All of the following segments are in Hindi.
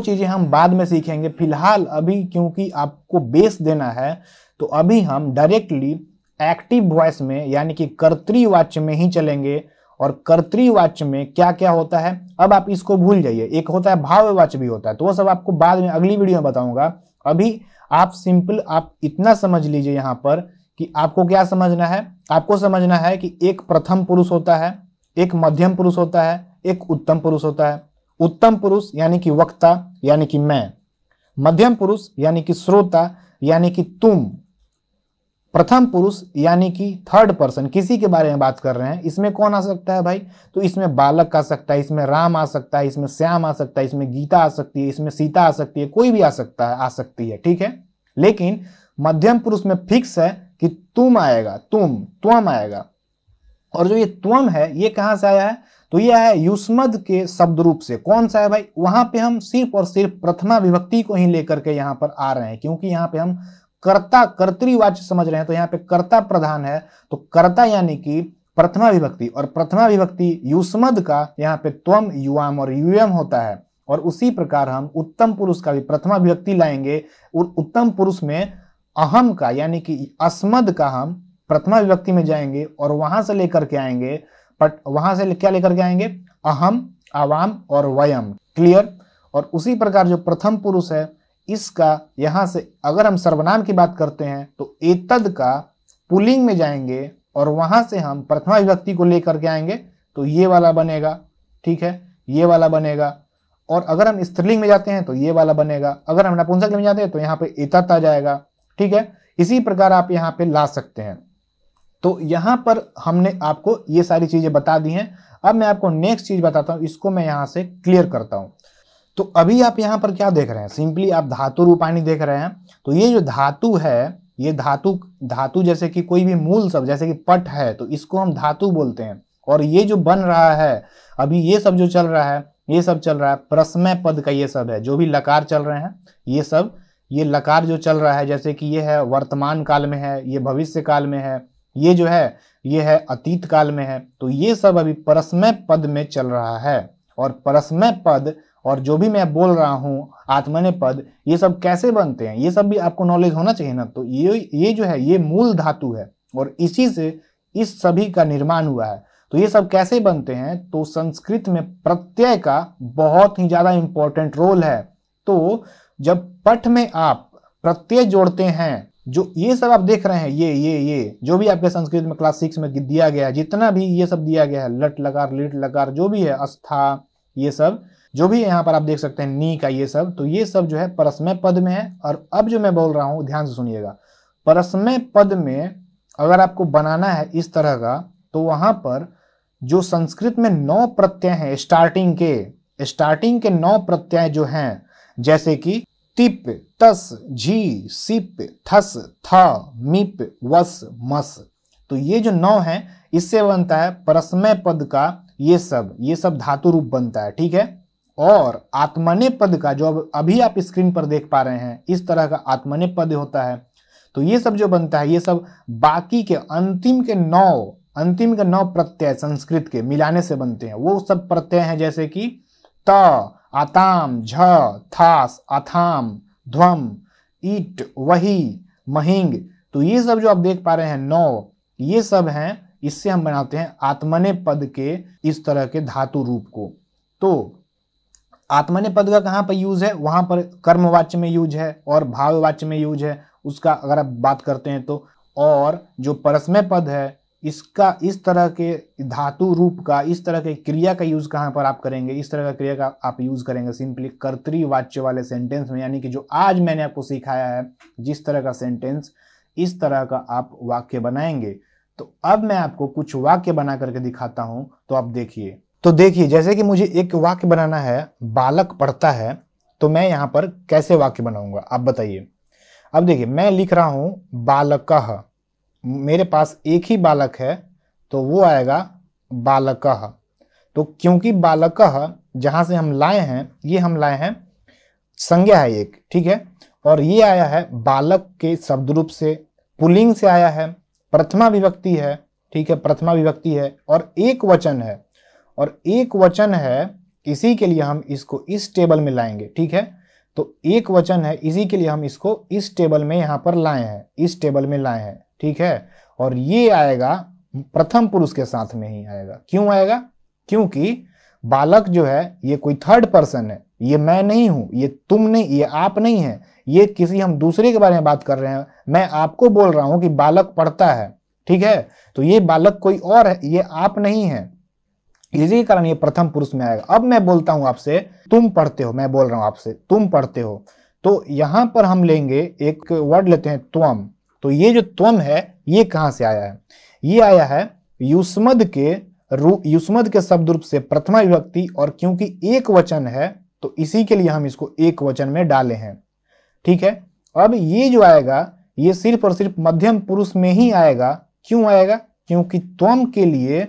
चीज़ें हम बाद में सीखेंगे फिलहाल अभी क्योंकि आपको बेस देना है तो अभी हम डायरेक्टली एक्टिव वॉइस में यानी कि कर्तृवाच्य में ही चलेंगे और कर्तृवाच्य में क्या क्या होता है अब आप इसको भूल जाइए एक होता है भाववाच्य भी होता है तो वो सब आपको बाद में अगली वीडियो में बताऊंगा अभी आप सिंपल आप इतना समझ लीजिए यहाँ पर कि आपको क्या समझना है आपको समझना है कि एक प्रथम पुरुष होता है एक मध्यम पुरुष होता है एक उत्तम पुरुष होता है उत्तम पुरुष यानी कि वक्ता यानी कि मैं मध्यम पुरुष यानी कि श्रोता यानी कि तुम प्रथम पुरुष यानी कि थर्ड पर्सन किसी के बारे में बात कर रहे हैं इसमें कौन आ सकता है भाई तो इसमें बालक आ सकता है इसमें राम आ सकता है इसमें श्याम आ सकता है इसमें गीता आ सकती है इसमें सीता आ सकती है कोई भी आ सकता है आ सकती है ठीक है लेकिन मध्यम पुरुष में फिक्स है कि तुम आएगा तुम त्वम आएगा और जो ये त्वम है ये कहां से आया है तो यह है युष्मद के शब्द रूप से कौन सा है भाई वहां पे हम सिर्फ और सिर्फ प्रथमा विभक्ति को ही लेकर के यहाँ पर आ रहे हैं क्योंकि यहाँ पे हम कर्ता कर्तवाच्य समझ रहे हैं तो यहाँ पे कर्ता प्रधान है तो कर्ता यानी कि प्रथमा विभक्ति और प्रथमा विभक्ति युष्मद का यहाँ पे त्वम युवाम और युवम होता है और उसी प्रकार हम उत्तम पुरुष का भी प्रथमा विभक्ति लाएंगे और उत्तम पुरुष में अहम का यानी कि अस्मद का हम प्रथमा विभक्ति में जाएंगे और वहां से लेकर के आएंगे बट वहां से क्या लेकर के आएंगे अहम आवाम और वयम क्लियर और उसी प्रकार जो प्रथम पुरुष है इसका यहां से अगर हम सर्वनाम की बात करते हैं तो एतद का पुलिंग में जाएंगे और वहां से हम प्रथमा व्यक्ति को लेकर के आएंगे तो ये वाला बनेगा ठीक है ये वाला बनेगा और अगर हम स्त्रीलिंग में जाते हैं तो ये वाला बनेगा अगर हम नपुंसक में जाते हैं तो यहाँ पे एतद आ जाएगा ठीक है इसी प्रकार आप यहाँ पे ला सकते हैं तो यहाँ पर हमने आपको ये सारी चीज़ें बता दी हैं अब मैं आपको नेक्स्ट चीज़ बताता हूँ इसको मैं यहाँ से क्लियर करता हूँ तो अभी आप यहाँ पर क्या देख रहे हैं सिंपली आप धातु रूपाणी देख रहे हैं तो ये जो धातु है ये धातु धातु जैसे कि कोई भी मूल सब जैसे कि पट है तो इसको हम धातु बोलते हैं और ये जो बन रहा है अभी ये सब जो चल रहा है ये सब चल रहा है प्रसमय पद का ये सब है जो भी लकार चल रहे हैं ये सब ये लकार जो चल रहा है जैसे कि ये है वर्तमान काल में है ये भविष्य काल में है ये जो है ये है अतीत काल में है तो ये सब अभी परस्मय पद में चल रहा है और परस्मय पद और जो भी मैं बोल रहा हूँ आत्मने पद ये सब कैसे बनते हैं ये सब भी आपको नॉलेज होना चाहिए ना तो ये ये जो है ये मूल धातु है और इसी से इस सभी का निर्माण हुआ है तो ये सब कैसे बनते हैं तो संस्कृत में प्रत्यय का बहुत ही ज्यादा इंपॉर्टेंट रोल है तो जब पठ में आप प्रत्यय जोड़ते हैं जो ये सब आप देख रहे हैं ये ये ये जो भी आपके संस्कृत में क्लास सिक्स में दिया गया है जितना भी ये सब दिया गया है लट लकार लिट लकार जो भी है अस्था ये सब जो भी यहाँ पर आप देख सकते हैं नी का ये सब तो ये सब जो है परस्मय पद में है और अब जो मैं बोल रहा हूँ ध्यान से सुनिएगा परस्मय पद में अगर आपको बनाना है इस तरह का तो वहाँ पर जो संस्कृत में नौ प्रत्यय हैं स्टार्टिंग के स्टार्टिंग के नौ प्रत्यय जो हैं जैसे कि तिप तस झी सिप थस था मिप वस मस तो ये जो नौ है इससे बनता है परस्मय पद का ये सब ये सब धातु रूप बनता है ठीक है और आत्मने पद का जो अभी आप स्क्रीन पर देख पा रहे हैं इस तरह का आत्मने पद होता है तो ये सब जो बनता है ये सब बाकी के अंतिम के नौ अंतिम के नौ प्रत्यय संस्कृत के मिलाने से बनते हैं वो सब प्रत्यय हैं जैसे कि त आताम झ थास अथाम ध्वम ईट वही महिंग तो ये सब जो आप देख पा रहे हैं नौ ये सब हैं इससे हम बनाते हैं आत्मने पद के इस तरह के धातु रूप को तो आत्मने पद का कहाँ पर यूज है वहां पर कर्मवाच्य में यूज है और भाववाच्य में यूज है उसका अगर आप बात करते हैं तो और जो परस्मय पद है इसका इस तरह के धातु रूप का इस तरह के क्रिया का यूज़ कहाँ पर आप करेंगे इस तरह का क्रिया का आप यूज़ करेंगे सिंपली कर्तरी वाच्य वाले सेंटेंस में यानी कि जो आज मैंने आपको सिखाया है जिस तरह का सेंटेंस इस तरह का आप वाक्य बनाएंगे तो अब मैं आपको कुछ वाक्य बना करके दिखाता हूँ तो आप देखिए तो देखिए जैसे कि मुझे एक वाक्य बनाना है बालक पढ़ता है तो मैं यहाँ पर कैसे वाक्य बनाऊंगा आप बताइए अब देखिए मैं लिख रहा हूँ बालक मेरे पास एक ही बालक है तो वो आएगा बालक तो क्योंकि बालक जहां से हम लाए हैं ये हम लाए हैं संज्ञा है एक ठीक है और ये आया है बालक के शब्द रूप से पुलिंग से आया है प्रथमा विभक्ति है ठीक है प्रथमा विभक्ति है और एक वचन है और एक वचन है इसी के लिए हम इसको इस टेबल में लाएंगे ठीक है तो एक वचन है इसी के लिए हम इसको इस टेबल में यहाँ पर लाए हैं इस टेबल में लाए हैं ठीक है और ये आएगा प्रथम पुरुष के साथ में ही आएगा क्यों आएगा क्योंकि बालक जो है ये कोई थर्ड पर्सन है ये मैं नहीं हूं ये तुम नहीं ये आप नहीं है ये किसी हम दूसरे के बारे में बात कर रहे हैं मैं आपको बोल रहा हूं कि बालक पढ़ता है ठीक है तो ये बालक कोई और है ये आप नहीं है इसी कारण ये प्रथम पुरुष में आएगा अब मैं बोलता हूं आपसे तुम पढ़ते हो मैं बोल रहा हूं आपसे तुम पढ़ते हो तो यहां पर हम लेंगे एक वर्ड लेते हैं त्वम तो ये जो त्वम है ये कहाँ से आया है ये आया है युष्मद के युष्मद के शब्द रूप से प्रथमा विभक्ति और क्योंकि एक वचन है तो इसी के लिए हम इसको एक वचन में डाले हैं ठीक है अब ये जो आएगा ये सिर्फ और सिर्फ मध्यम पुरुष में ही आएगा क्यों आएगा क्योंकि त्वम के लिए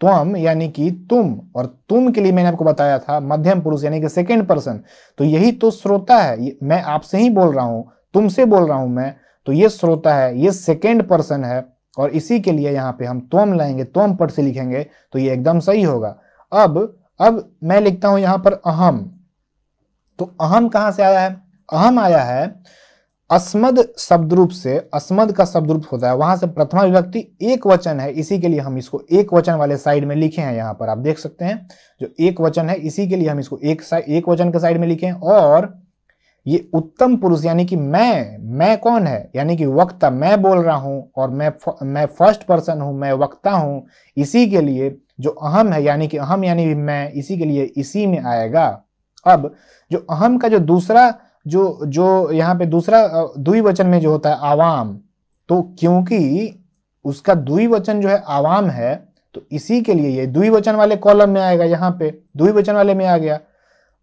त्वम यानी कि तुम और तुम के लिए मैंने आपको बताया था मध्यम पुरुष यानी कि सेकेंड पर्सन तो यही तो श्रोता है मैं आपसे ही बोल रहा हूं तुमसे बोल रहा हूं मैं तो ये श्रोता है ये सेकेंड पर्सन है और इसी के लिए यहाँ पे हम त्वम लाएंगे त्वम पट से लिखेंगे तो ये एकदम सही होगा अब अब मैं लिखता हूं यहां पर अहम तो अहम कहां से आया है अहम आया है अस्मद शब्द रूप से अस्मद का शब्द रूप होता है वहां से प्रथमा विभक्ति एक वचन है इसी के लिए हम इसको एक वचन वाले साइड में लिखे हैं यहां पर आप देख सकते हैं जो एक वचन है इसी के लिए हम इसको एक एक वचन के साइड में लिखे हैं और ये उत्तम पुरुष यानी कि मैं मैं कौन है यानी कि वक्ता मैं बोल रहा हूं और मैं मैं फर्स्ट पर्सन हूं मैं वक्ता हूं इसी के लिए जो अहम है यानी कि अहम यानी मैं इसी के लिए इसी में आएगा अब जो अहम का जो दूसरा जो जो यहाँ पे दूसरा द्विवचन में जो होता है आवाम तो क्योंकि उसका द्विवचन जो है आवाम है तो इसी के लिए ये द्विवचन वाले कॉलम में आएगा यहाँ पे द्विवचन वाले में आ गया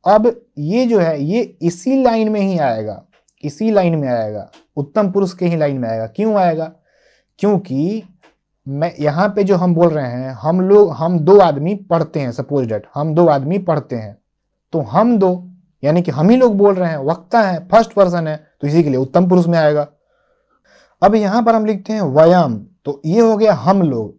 अब ये जो है ये इसी लाइन में ही आएगा इसी लाइन में आएगा उत्तम पुरुष के ही लाइन में आएगा क्यों आएगा क्योंकि मैं यहां पे जो हम बोल रहे हैं हम लोग हम दो आदमी पढ़ते हैं सपोज डेट हम दो आदमी पढ़ते हैं तो हम दो यानी कि हम ही लोग बोल रहे हैं वक्ता है फर्स्ट पर्सन है तो इसी के लिए उत्तम पुरुष में आएगा अब यहां पर हम लिखते हैं वयम तो ये हो गया हम लोग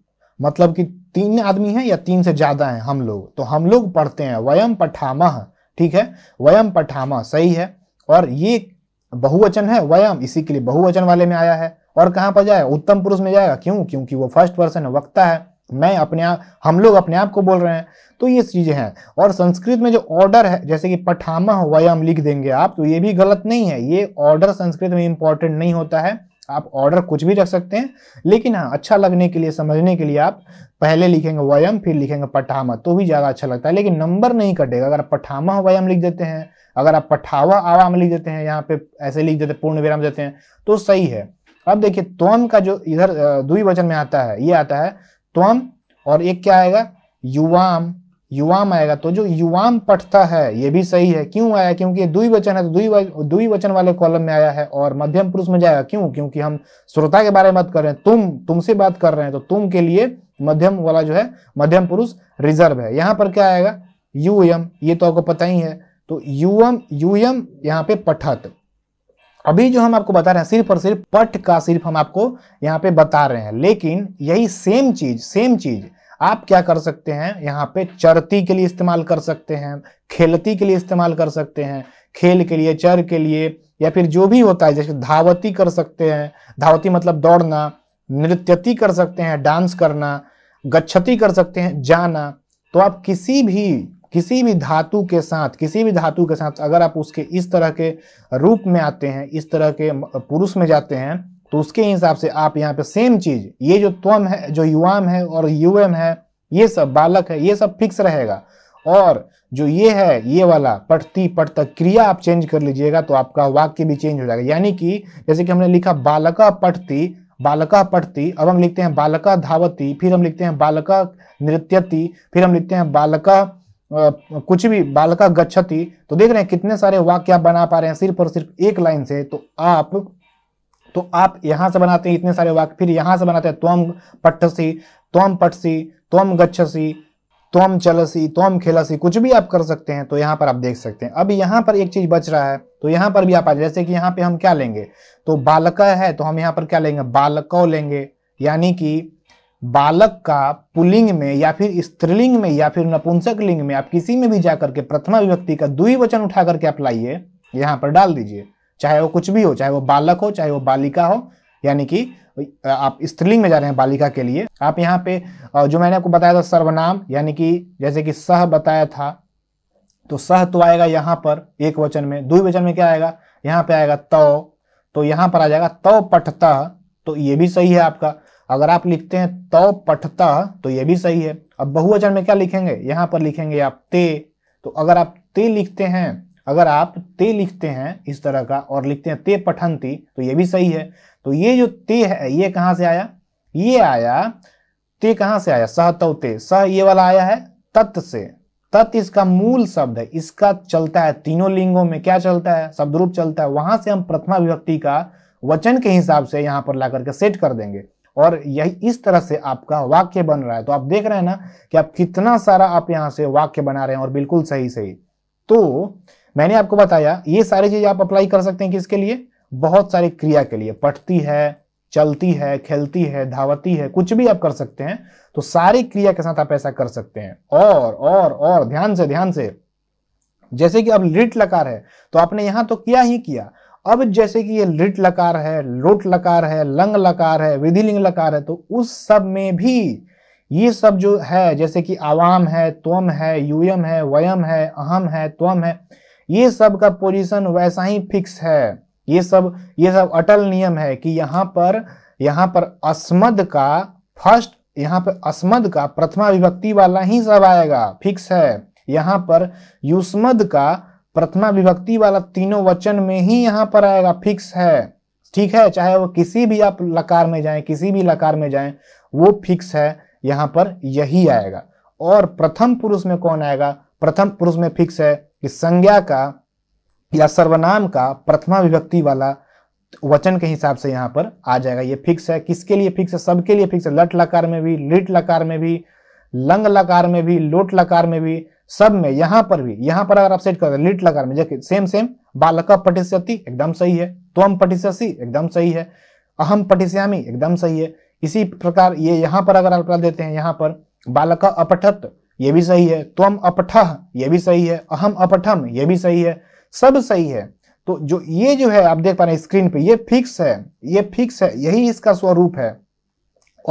मतलब कि तीन आदमी हैं या तीन से ज्यादा हैं हम लोग तो हम लोग पढ़ते हैं वयम पठामह ठीक है वयम पठामा सही है और ये बहुवचन है वयम इसी के लिए बहुवचन वाले में आया है और कहां पर जाएगा उत्तम पुरुष में जाएगा क्यों क्योंकि वो फर्स्ट पर्सन है वक्ता है मैं अपने आप हम लोग अपने आप को बोल रहे हैं तो ये चीज़ें हैं और संस्कृत में जो ऑर्डर है जैसे कि पठामा वयम लिख देंगे आप तो ये भी गलत नहीं है ये ऑर्डर संस्कृत में इंपॉर्टेंट नहीं होता है आप ऑर्डर कुछ भी रख सकते हैं लेकिन हाँ अच्छा लगने के लिए समझने के लिए आप पहले लिखेंगे वयम फिर लिखेंगे पठामा तो भी ज़्यादा अच्छा लगता है लेकिन नंबर नहीं कटेगा अगर आप पठामा वयम लिख देते हैं अगर आप पठावा आवाम लिख देते हैं यहाँ पे ऐसे लिख देते पूर्ण विराम देते हैं तो सही है अब देखिए त्वम का जो इधर वचन में आता है ये आता है त्वम और एक क्या आएगा युवाम युवाम आएगा तो जो युवाम पठता है ये भी सही है क्यों आया क्योंकि दुई वचन है तो दुई दुई वचन वाले कॉलम में आया है और मध्यम पुरुष में जाएगा क्यों क्योंकि हम श्रोता के बारे में बात कर रहे हैं तुम तुमसे बात कर रहे हैं तो तुम के लिए मध्यम वाला जो है मध्यम पुरुष रिजर्व है यहाँ पर क्या आएगा यूएम ये तो आपको पता ही है तो यूएम यूएम यहाँ पे पठत अभी जो हम आपको बता रहे हैं सिर्फ और सिर्फ पठ का सिर्फ हम आपको यहाँ पे बता रहे हैं लेकिन यही सेम चीज सेम चीज़ आप क्या कर सकते हैं यहाँ पे चरती के लिए इस्तेमाल कर सकते हैं खेलती के लिए इस्तेमाल कर सकते हैं खेल के लिए चर के लिए या फिर जो भी होता है जैसे धावती कर सकते हैं धावती मतलब दौड़ना नृत्यति कर सकते हैं डांस करना गच्छति कर सकते हैं जाना तो आप किसी भी किसी भी धातु के साथ किसी भी धातु के साथ अगर आप उसके इस तरह के रूप में आते हैं इस तरह के पुरुष में जाते हैं तो उसके हिसाब से आप यहाँ पे सेम चीज ये जो त्वम है जो युवाम है और युवम है ये सब बालक है ये सब फिक्स रहेगा और जो ये है ये वाला पटती पटत क्रिया आप चेंज कर लीजिएगा तो आपका वाक्य भी चेंज हो जाएगा यानी कि जैसे कि हमने लिखा बालका पटती बालका पटती अब हम लिखते हैं बालका धावती फिर हम लिखते हैं बालका नृत्यती फिर हम लिखते हैं बालका कुछ भी बालका गच्छती तो देख रहे हैं कितने सारे वाक्य आप बना पा रहे हैं सिर्फ और सिर्फ एक लाइन से तो आप तो आप यहां से बनाते हैं इतने सारे वाक्य फिर यहां से बनाते हैं त्वम पटसी त्वम पटसी त्वम गच्छसी त्वम चलसी त्वम खेलसी कुछ भी आप कर सकते हैं तो यहां पर आप देख सकते हैं अब यहां पर एक चीज बच रहा है तो यहां पर भी आप आ जैसे कि यहां पर हम क्या लेंगे तो बालक है तो हम यहाँ पर क्या लेंगे बालको लेंगे यानी कि बालक का पुलिंग में या फिर स्त्रीलिंग में या फिर नपुंसक लिंग में आप किसी में भी जाकर के प्रथमा विभक्ति का दुई वचन उठा करके आप लाइए यहां पर डाल दीजिए चाहे वो कुछ भी हो चाहे वो बालक हो चाहे वो बालिका हो यानी कि आप स्त्रीलिंग में जा रहे हैं बालिका के लिए आप यहाँ पे जो मैंने आपको बताया था सर्वनाम यानी कि जैसे कि सह बताया था तो सह तो आएगा यहाँ पर एक वचन में दुई वचन में क्या आएगा यहाँ पे आएगा तव तो यहाँ पर आ जाएगा तव पठता तो ये भी सही है आपका अगर आप लिखते हैं तव पठता तो ये भी सही है अब बहुवचन में क्या लिखेंगे यहाँ पर लिखेंगे आप ते तो अगर आप ते लिखते हैं अगर आप ते लिखते हैं इस तरह का और लिखते हैं ते पठंती तो ये भी सही है तो ये जो ते है ये कहाँ से आया ये आया ते कहाँ से आया सह तो ते सह ये वाला आया है तत् से तत् इसका मूल शब्द है इसका चलता है तीनों लिंगों में क्या चलता है शब्द रूप चलता है वहां से हम प्रथमा विभक्ति का वचन के हिसाब से यहाँ पर ला करके सेट कर देंगे और यही इस तरह से आपका वाक्य बन रहा है तो आप देख रहे हैं ना कि आप कितना सारा आप यहाँ से वाक्य बना रहे हैं और बिल्कुल सही सही तो मैंने आपको बताया ये सारी चीज़ आप अप्लाई कर सकते हैं किसके लिए बहुत सारी क्रिया के लिए पटती है चलती है खेलती है धावती है कुछ भी आप कर सकते हैं तो सारी क्रिया के साथ आप ऐसा कर सकते हैं और और और ध्यान से ध्यान से जैसे कि अब लिट लकार है तो आपने यहां तो किया ही किया अब जैसे कि ये लिट लकार है लोट लकार है लंग लकार है विधिलिंग लकार है तो उस सब में भी ये सब जो है जैसे कि आवाम है त्वम है यूयम है वयम है अहम है त्वम है ये सब का पोजीशन वैसा ही फिक्स है ये सब ये सब अटल नियम है कि यहाँ पर यहाँ पर अस्मद का फर्स्ट यहाँ पर अस्मद का प्रथमा विभक्ति वाला ही सब आएगा फिक्स है यहाँ पर युष्मद का प्रथमा विभक्ति वाला तीनों वचन में ही यहाँ पर आएगा फिक्स है ठीक है चाहे वो किसी भी आप लकार में जाएं किसी भी लकार में जाएं वो फिक्स है यहाँ पर यही आएगा और प्रथम पुरुष में कौन आएगा प्रथम पुरुष में फिक्स है कि संज्ञा का या सर्वनाम का प्रथमा विभक्ति वाला वचन के हिसाब से यहां पर आ जाएगा ये फिक्स है किसके लिए फिक्स है सबके लिए फिक्स है लट लकार में भी लिट लकार में भी लंग लकार में भी लोट लकार में भी सब में यहां पर भी यहां पर अगर आप सेट करते लिट लकार में जबकि सेम सेम बालक पटिस्यति एकदम सही है त्वम पटिस्यसी एकदम सही है अहम पटिस्यामी एकदम सही है इसी प्रकार ये यहां पर अगर आप देते हैं यहां पर बालक अपठत ये भी सही है त्वम अपठह ये भी सही है अहम अपठम ये भी सही है सब सही है तो जो ये जो है आप देख पा रहे हैं स्क्रीन पे ये फिक्स है ये फिक्स है यही इसका स्वरूप है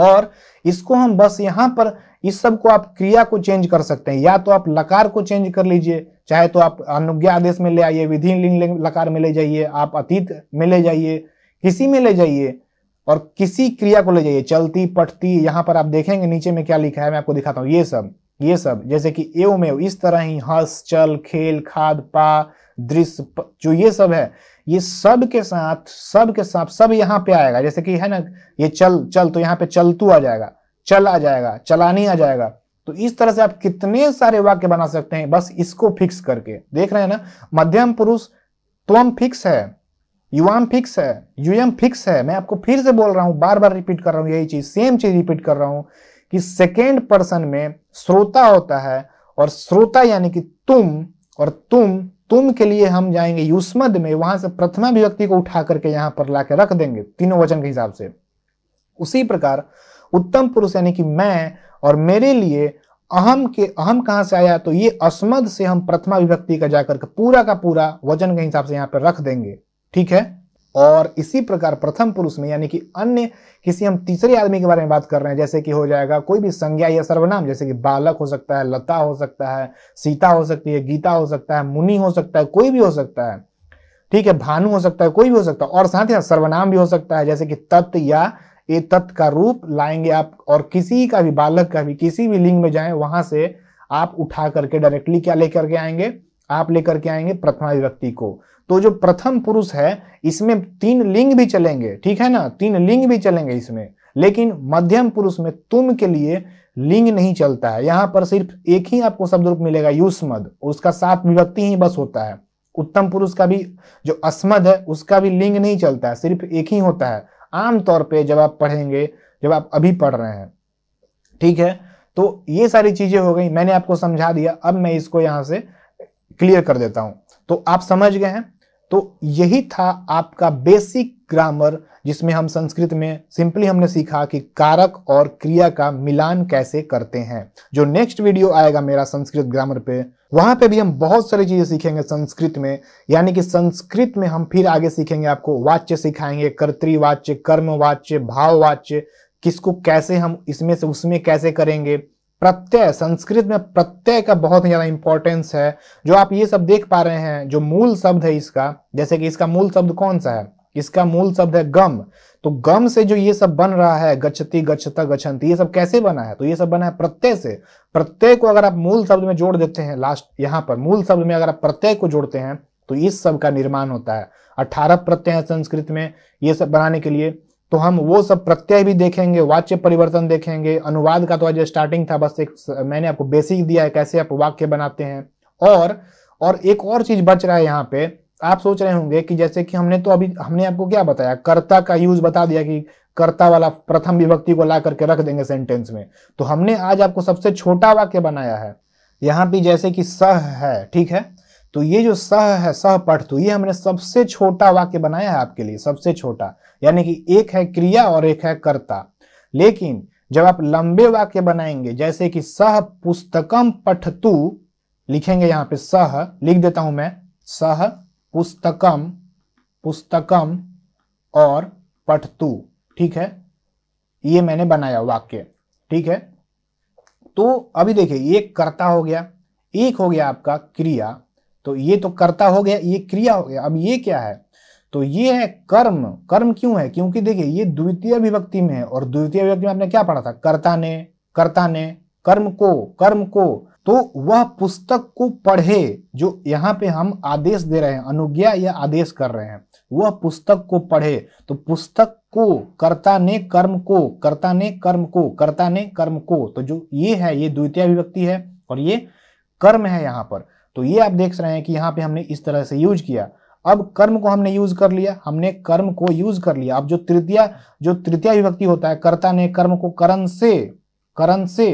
और इसको हम बस यहां पर इस सब को आप क्रिया को चेंज कर सकते हैं या तो आप लकार को चेंज कर लीजिए चाहे तो आप अनुज्ञा आदेश में ले आइए विधि लिंग लकार में ले जाइए आप अतीत में ले जाइए किसी में ले जाइए और किसी क्रिया को ले जाइए चलती पटती यहाँ पर आप देखेंगे नीचे में क्या लिखा है मैं आपको दिखाता हूँ ये सब ये सब जैसे कि एवमेव इस तरह ही हस चल खेल खाद पा दृश्य जो ये सब है ये सब के साथ सब के साथ सब यहाँ पे आएगा जैसे कि है ना ये चल चल तो यहाँ पे चलतू आ जाएगा चल आ जाएगा चलानी आ जाएगा तो इस तरह से आप कितने सारे वाक्य बना सकते हैं बस इसको फिक्स करके देख रहे हैं ना मध्यम पुरुष त्वम फिक्स है युवाम फिक्स है यूएम फिक्स है मैं आपको फिर से बोल रहा हूँ बार बार रिपीट कर रहा हूँ यही चीज सेम चीज रिपीट कर रहा हूँ कि सेकेंड पर्सन में श्रोता होता है और श्रोता यानी कि तुम और तुम तुम के लिए हम जाएंगे युष्मद में वहां से प्रथमा विभक्ति को उठा करके यहां पर लाके रख देंगे तीनों वचन के हिसाब से उसी प्रकार उत्तम पुरुष यानी कि मैं और मेरे लिए अहम के अहम कहां से आया तो ये अस्मद से हम प्रथमा विभक्ति का जाकर के पूरा का पूरा वजन के हिसाब से यहां पर रख देंगे ठीक है और इसी प्रकार प्रथम पुरुष में यानी कि अन्य किसी हम तीसरे आदमी के बारे में बात कर रहे हैं जैसे कि हो जाएगा कोई भी संज्ञा या सर्वनाम जैसे कि बालक हो सकता है लता हो सकता है सीता हो सकती है गीता हो सकता है मुनि हो सकता है कोई भी हो सकता है ठीक है भानु हो सकता है कोई भी हो सकता है और साथ ही साथ सर्वनाम भी हो सकता है जैसे कि तत् या ए तत् का रूप लाएंगे आप और किसी का भी बालक का भी किसी भी लिंग में जाए वहां से आप उठा करके डायरेक्टली क्या लेकर के आएंगे आप लेकर के आएंगे प्रथमा व्यक्ति को तो जो प्रथम पुरुष है इसमें तीन लिंग भी चलेंगे ठीक है ना तीन लिंग भी चलेंगे इसमें लेकिन मध्यम पुरुष में तुम के लिए लिंग नहीं चलता है यहां पर सिर्फ एक ही आपको शब्द रूप मिलेगा युष्मद उसका सात विभक्ति ही बस होता है उत्तम पुरुष का भी जो अस्मद है उसका भी लिंग नहीं चलता है सिर्फ एक ही होता है आमतौर पे जब आप पढ़ेंगे जब आप अभी पढ़ रहे हैं ठीक है तो ये सारी चीजें हो गई मैंने आपको समझा दिया अब मैं इसको यहां से क्लियर कर देता हूं तो आप समझ गए हैं तो यही था आपका बेसिक ग्रामर जिसमें हम संस्कृत में सिंपली हमने सीखा कि कारक और क्रिया का मिलान कैसे करते हैं जो नेक्स्ट वीडियो आएगा मेरा संस्कृत ग्रामर पे वहां पे भी हम बहुत सारी चीजें सीखेंगे संस्कृत में यानी कि संस्कृत में हम फिर आगे सीखेंगे आपको वाच्य सिखाएंगे कर्तृवाच्य कर्मवाच्य भाववाच्य किसको कैसे हम इसमें से उसमें कैसे करेंगे प्रत्यय संस्कृत में प्रत्यय का बहुत ही ज्यादा इंपॉर्टेंस है जो आप ये सब देख पा रहे हैं जो मूल शब्द है इसका जैसे कि इसका मूल शब्द कौन सा है इसका मूल शब्द है गम तो गम से जो ये सब बन रहा है गच्छती गच्छता गच्छन्ति ये सब कैसे बना है तो ये सब बना है प्रत्यय से प्रत्यय को अगर आप मूल शब्द में जोड़ देते हैं लास्ट यहाँ पर मूल शब्द में अगर आप प्रत्यय को जोड़ते हैं तो इस सब का निर्माण होता है अठारह प्रत्यय है संस्कृत में ये सब बनाने के लिए तो हम वो सब प्रत्यय भी देखेंगे वाच्य परिवर्तन देखेंगे अनुवाद का तो आज स्टार्टिंग था बस एक मैंने आपको बेसिक दिया है कैसे आप वाक्य बनाते हैं और और एक और चीज बच रहा है यहाँ पे आप सोच रहे होंगे कि जैसे कि हमने तो अभी हमने आपको क्या बताया कर्ता का यूज बता दिया कि कर्ता वाला प्रथम विभक्ति को ला करके रख देंगे सेंटेंस में तो हमने आज आपको सबसे छोटा वाक्य बनाया है यहाँ पे जैसे कि सह है ठीक है तो ये जो सह है सह पठ तो ये हमने सबसे छोटा वाक्य बनाया है आपके लिए सबसे छोटा यानी कि एक है क्रिया और एक है कर्ता लेकिन जब आप लंबे वाक्य बनाएंगे जैसे कि सह पुस्तकम पठतु लिखेंगे यहां पे सह लिख देता हूं मैं सह पुस्तकम पुस्तकम और पठतु ठीक है ये मैंने बनाया वाक्य ठीक है तो अभी देखिए एक कर्ता हो गया एक हो गया आपका क्रिया तो ये तो कर्ता हो गया ये क्रिया हो गया अब ये क्या है तो ये है कर्म कर्म क्यों है क्योंकि देखिए ये द्वितीय विभक्ति में है और द्वितीय विभक्ति में आपने क्या पढ़ा था कर्ता ने कर्ता ने कर्म को कर्म को तो वह पुस्तक को पढ़े जो यहाँ पे हम आदेश दे रहे हैं अनुज्ञा या आदेश कर रहे हैं वह पुस्तक को पढ़े तो पुस्तक को कर्ता ने कर्म को कर्ता ने कर्म को कर्ता ने कर्म को तो जो ये है ये द्वितीय विभक्ति है और ये कर्म है यहाँ पर तो ये आप देख रहे हैं कि यहाँ पे हमने इस तरह से यूज किया अब कर्म को हमने यूज कर लिया हमने कर्म को यूज कर लिया अब जो तृतीय जो तृतीय विभक्ति होता है कर्ता ने कर्म को करण से करण से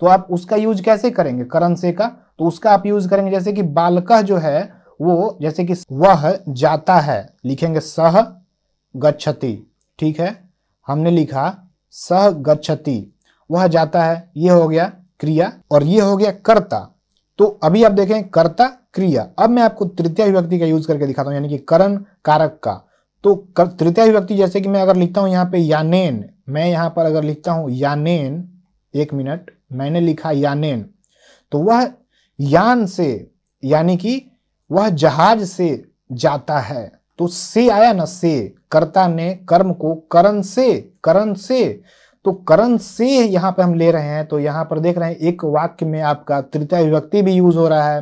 तो आप उसका यूज कैसे करेंगे करण से का तो उसका आप यूज करेंगे जैसे कि बालकह जो है वो जैसे कि वह जाता है लिखेंगे सह गच्छति ठीक है हमने लिखा सह गच्छति वह जाता है ये हो गया क्रिया और ये हो गया कर्ता तो अभी आप देखें कर्ता क्रिया अब मैं आपको तृतीय व्यक्ति का यूज करके दिखाता हूं यानी कि करण कारक का तो कर, तृतीय व्यक्ति जैसे कि मैं अगर लिखता हूं यहां पे यानेन मैं यहां पर अगर लिखता हूं यानेन एक मिनट मैंने लिखा यानेन तो वह यान से यानी कि वह जहाज से जाता है तो से आया ना से कर्ता ने कर्म को करण से करण से तो करण से यहाँ पे हम ले रहे हैं तो यहाँ पर देख रहे हैं एक वाक्य में आपका तृतीय विभक्ति भी यूज हो रहा है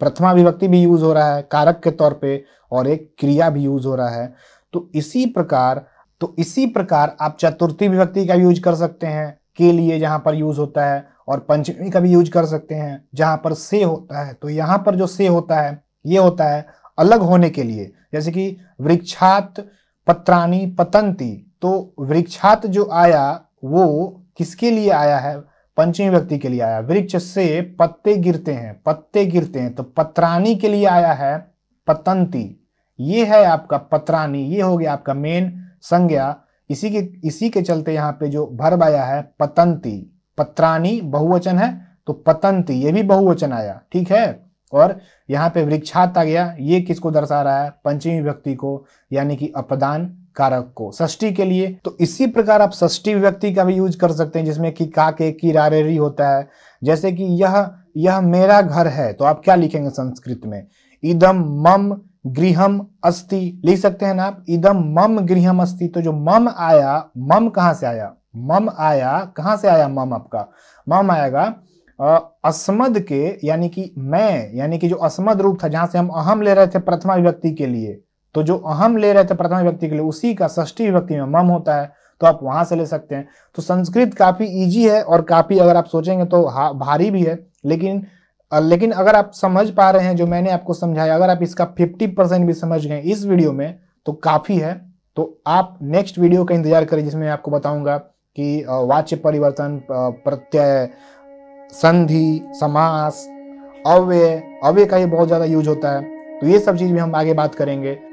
प्रथमा विभक्ति भी यूज हो रहा है कारक के तौर पे और एक क्रिया भी यूज हो रहा है तो इसी प्रकार तो इसी प्रकार आप चतुर्थी विभक्ति का यूज कर सकते हैं के लिए जहाँ पर यूज होता है और पंचमी का भी यूज कर सकते हैं जहाँ पर से होता है तो यहाँ पर जो से होता है ये होता है अलग होने के लिए जैसे कि वृक्षात पत्राणी पतंती तो वृक्षात जो आया वो किसके लिए आया है पंचमी व्यक्ति के लिए आया वृक्ष से पत्ते गिरते हैं पत्ते गिरते हैं तो पत्रानी के लिए आया है पतंती ये है आपका पत्रानी ये हो गया आपका मेन संज्ञा इसी के इसी के चलते यहाँ पे जो भर्ब आया है पतंती पत्रानी बहुवचन है तो पतंती ये भी बहुवचन आया ठीक है और यहाँ पे वृक्षात आ गया ये किसको दर्शा रहा है पंचमी व्यक्ति को यानी कि अपदान कारक को षष्टी के लिए तो इसी प्रकार आप षष्टी व्यक्ति का भी यूज कर सकते हैं जिसमें कि का के किरारेरी होता है जैसे कि यह यह मेरा घर है तो आप क्या लिखेंगे संस्कृत में इदम मम गृहम अस्ति लिख सकते हैं ना आप इदम मम गृहम अस्ति तो जो मम आया मम कहाँ से आया मम आया कहां से आया मम आपका मम आएगा अस्मद के यानी कि मैं यानी कि जो अस्मद रूप था जहां से हम अहम ले रहे थे प्रथमा व्यक्ति के लिए तो जो अहम ले रहे थे प्रथम व्यक्ति के लिए उसी का ष्ठी विभक्ति में मम होता है तो आप वहां से ले सकते हैं तो संस्कृत काफी इजी है और काफी अगर आप सोचेंगे तो भारी भी है लेकिन लेकिन अगर आप समझ पा रहे हैं जो मैंने आपको समझाया अगर आप इसका 50 परसेंट भी समझ गए इस वीडियो में तो काफ़ी है तो आप नेक्स्ट वीडियो का इंतजार करें जिसमें मैं आपको बताऊंगा कि वाच्य परिवर्तन प्रत्यय संधि समास अव्यय अव्यय का ये बहुत ज़्यादा यूज होता है तो ये सब चीज़ भी हम आगे बात करेंगे